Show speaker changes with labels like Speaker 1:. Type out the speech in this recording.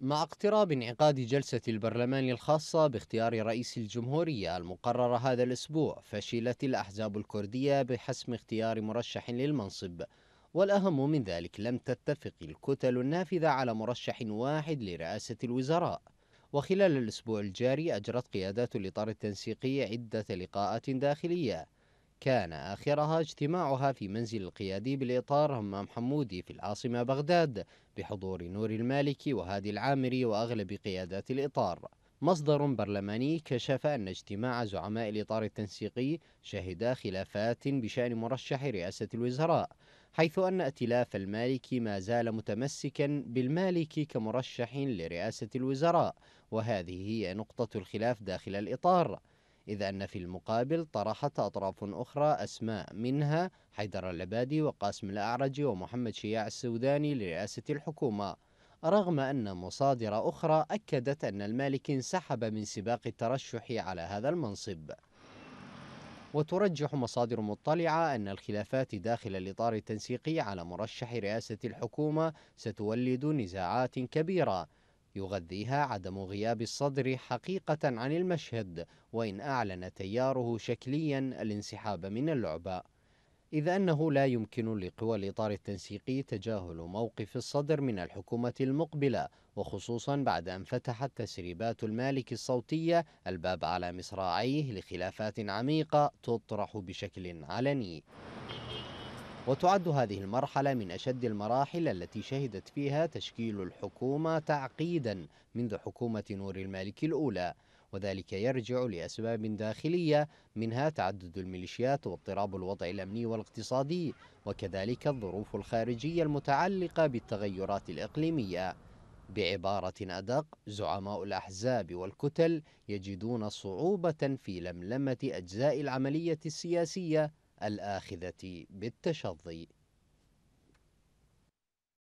Speaker 1: مع اقتراب انعقاد جلسة البرلمان الخاصة باختيار رئيس الجمهورية المقررة هذا الأسبوع فشلت الأحزاب الكردية بحسم اختيار مرشح للمنصب والأهم من ذلك لم تتفق الكتل النافذة على مرشح واحد لرئاسة الوزراء وخلال الأسبوع الجاري أجرت قيادات الإطار التنسيقي عدة لقاءات داخلية كان آخرها اجتماعها في منزل القيادي بالإطار همام حمودي في العاصمة بغداد بحضور نور المالكي وهادي العامري وأغلب قيادات الإطار مصدر برلماني كشف أن اجتماع زعماء الإطار التنسيقي شهد خلافات بشأن مرشح رئاسة الوزراء حيث أن ائتلاف المالكي ما زال متمسكا بالمالكي كمرشح لرئاسة الوزراء وهذه هي نقطة الخلاف داخل الإطار إذ أن في المقابل طرحت أطراف أخرى أسماء منها حيدر العبادي وقاسم الأعرج ومحمد شياع السوداني لرئاسة الحكومة رغم أن مصادر أخرى أكدت أن المالك انسحب من سباق الترشح على هذا المنصب وترجح مصادر مطلعة أن الخلافات داخل الإطار التنسيقي على مرشح رئاسة الحكومة ستولد نزاعات كبيرة يغذيها عدم غياب الصدر حقيقة عن المشهد وإن أعلن تياره شكليا الانسحاب من اللعبة إذ أنه لا يمكن لقوى الإطار التنسيقي تجاهل موقف الصدر من الحكومة المقبلة وخصوصا بعد أن فتحت تسريبات المالك الصوتية الباب على مصراعيه لخلافات عميقة تطرح بشكل علني وتعد هذه المرحلة من أشد المراحل التي شهدت فيها تشكيل الحكومة تعقيدا منذ حكومة نور المالك الأولى وذلك يرجع لأسباب داخلية منها تعدد الميليشيات واضطراب الوضع الأمني والاقتصادي وكذلك الظروف الخارجية المتعلقة بالتغيرات الإقليمية بعبارة أدق زعماء الأحزاب والكتل يجدون صعوبة في لملمة أجزاء العملية السياسية الآخذة بالتشظي